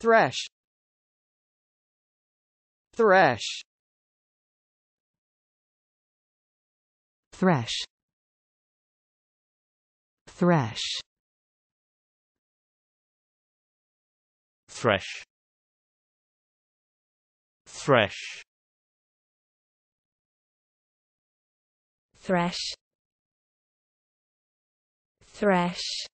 Thresh Thresh Thresh Thresh Thresh Thresh Thresh Thresh